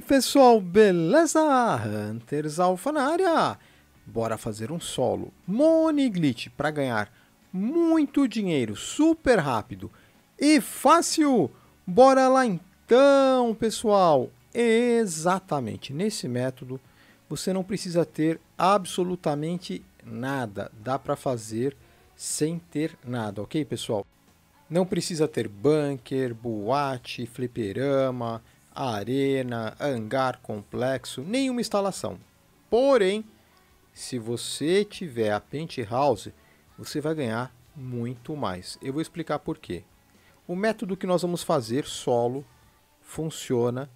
aí pessoal, beleza? Hunters Alpha na área! Bora fazer um solo Money Glitch para ganhar muito dinheiro, super rápido e fácil! Bora lá então pessoal! Exatamente, nesse método você não precisa ter absolutamente nada, dá para fazer sem ter nada, ok pessoal? Não precisa ter bunker, boate, fliperama, arena, hangar complexo, nenhuma instalação. Porém, se você tiver a Penthouse, você vai ganhar muito mais. Eu vou explicar por quê. O método que nós vamos fazer solo funciona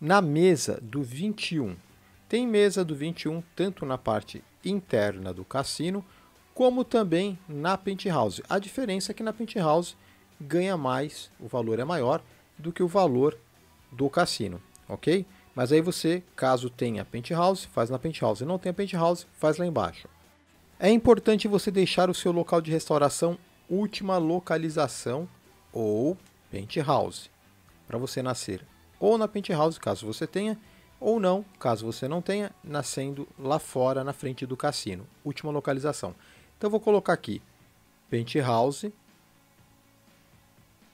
na mesa do 21. Tem mesa do 21 tanto na parte interna do cassino como também na Penthouse. A diferença é que na Penthouse ganha mais, o valor é maior do que o valor do cassino, ok? Mas aí você, caso tenha penthouse, faz na penthouse. Não tenha penthouse, faz lá embaixo. É importante você deixar o seu local de restauração última localização ou penthouse para você nascer ou na penthouse, caso você tenha, ou não, caso você não tenha, nascendo lá fora na frente do cassino. Última localização. Então vou colocar aqui penthouse,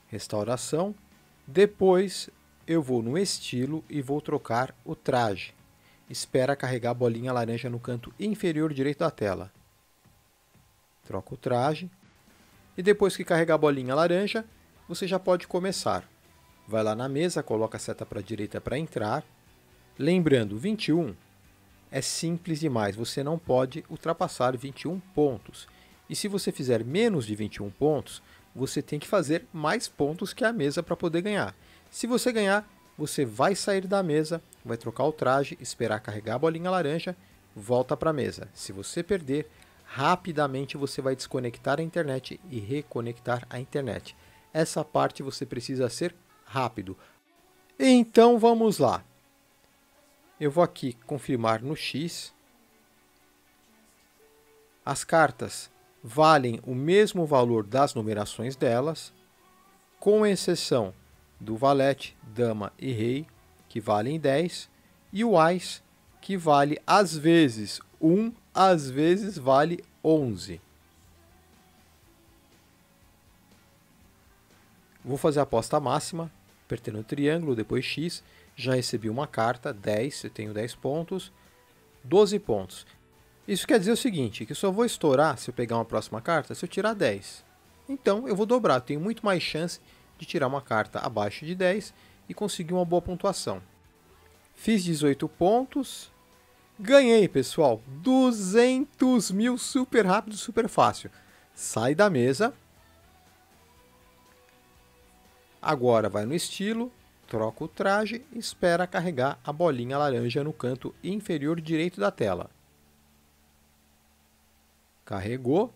restauração, depois eu vou no estilo e vou trocar o traje. Espera carregar a bolinha laranja no canto inferior direito da tela. Troca o traje. E depois que carregar a bolinha laranja, você já pode começar. Vai lá na mesa, coloca a seta para a direita para entrar. Lembrando, 21 é simples demais, você não pode ultrapassar 21 pontos. E se você fizer menos de 21 pontos, você tem que fazer mais pontos que a mesa para poder ganhar. Se você ganhar, você vai sair da mesa, vai trocar o traje, esperar carregar a bolinha laranja, volta para a mesa. Se você perder, rapidamente você vai desconectar a internet e reconectar a internet. Essa parte você precisa ser rápido. Então vamos lá. Eu vou aqui confirmar no X. As cartas valem o mesmo valor das numerações delas, com exceção do valete, dama e rei, que valem 10, e o ás, que vale às vezes 1, às vezes vale 11. Vou fazer a aposta máxima, apertando o triângulo, depois X. Já recebi uma carta, 10, eu tenho 10 pontos, 12 pontos. Isso quer dizer o seguinte, que eu só vou estourar se eu pegar uma próxima carta se eu tirar 10. Então eu vou dobrar, tenho muito mais chance de tirar uma carta abaixo de 10 e conseguir uma boa pontuação. Fiz 18 pontos. Ganhei, pessoal, 200 mil super rápido, super fácil. Sai da mesa. Agora vai no estilo, troca o traje e espera carregar a bolinha laranja no canto inferior direito da tela. Carregou.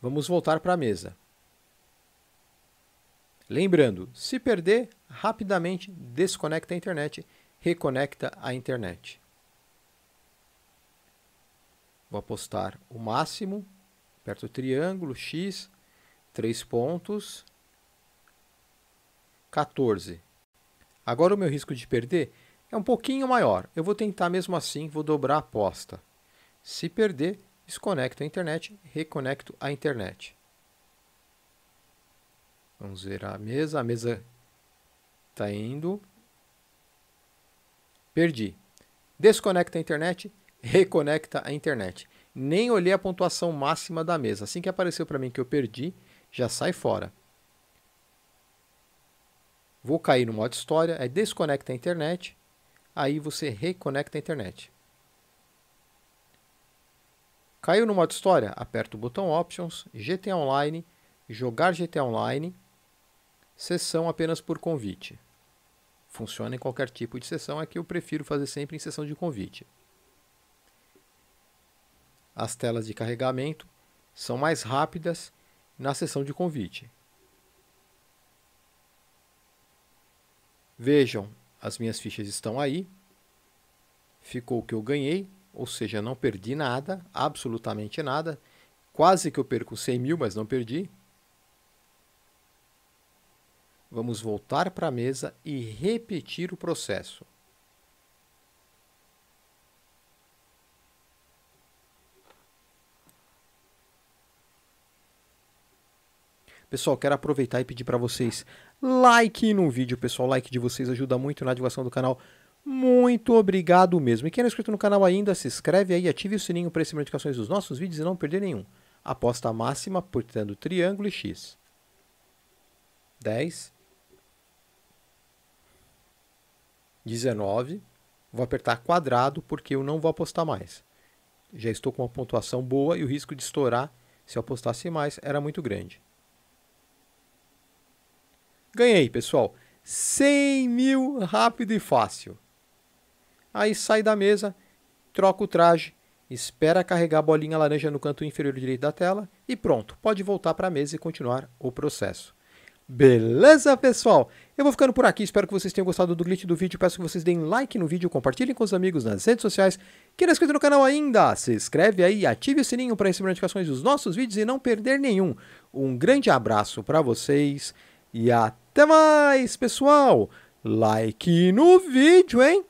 Vamos voltar para a mesa. Lembrando, se perder, rapidamente desconecta a internet, reconecta a internet. Vou apostar o máximo, perto do triângulo, X, 3 pontos, 14. Agora o meu risco de perder é um pouquinho maior. Eu vou tentar mesmo assim, vou dobrar a aposta. Se perder, desconecto a internet, reconecto a internet. Vamos ver a mesa. A mesa está indo. Perdi. Desconecta a internet, reconecta a internet. Nem olhei a pontuação máxima da mesa. Assim que apareceu para mim que eu perdi, já sai fora. Vou cair no modo história, é desconecta a internet, aí você reconecta a internet. Caiu no modo história? Aperta o botão Options, GTA Online, jogar GTA Online Sessão apenas por convite. Funciona em qualquer tipo de sessão, é que eu prefiro fazer sempre em sessão de convite. As telas de carregamento são mais rápidas na sessão de convite. Vejam, as minhas fichas estão aí. Ficou o que eu ganhei, ou seja, não perdi nada, absolutamente nada. Quase que eu perco 100 mil, mas não perdi. Vamos voltar para a mesa e repetir o processo. Pessoal, quero aproveitar e pedir para vocês like no vídeo, pessoal. Like de vocês ajuda muito na divulgação do canal. Muito obrigado mesmo. E quem não é inscrito no canal ainda, se inscreve aí, ative o sininho para receber notificações dos nossos vídeos e não perder nenhum. Aposta máxima, portanto, triângulo e X. 10, 19, vou apertar quadrado porque eu não vou apostar mais. Já estou com uma pontuação boa e o risco de estourar se eu apostasse mais era muito grande. Ganhei, pessoal. 100 mil rápido e fácil. Aí sai da mesa, troca o traje, espera carregar a bolinha laranja no canto inferior direito da tela e pronto, pode voltar para a mesa e continuar o processo. Beleza, pessoal? Eu vou ficando por aqui, espero que vocês tenham gostado do glitch do vídeo. Peço que vocês deem like no vídeo, compartilhem com os amigos nas redes sociais. Quem não é inscrito no canal ainda, se inscreve aí, ative o sininho para receber notificações dos nossos vídeos e não perder nenhum. Um grande abraço para vocês e até mais, pessoal! Like no vídeo, hein?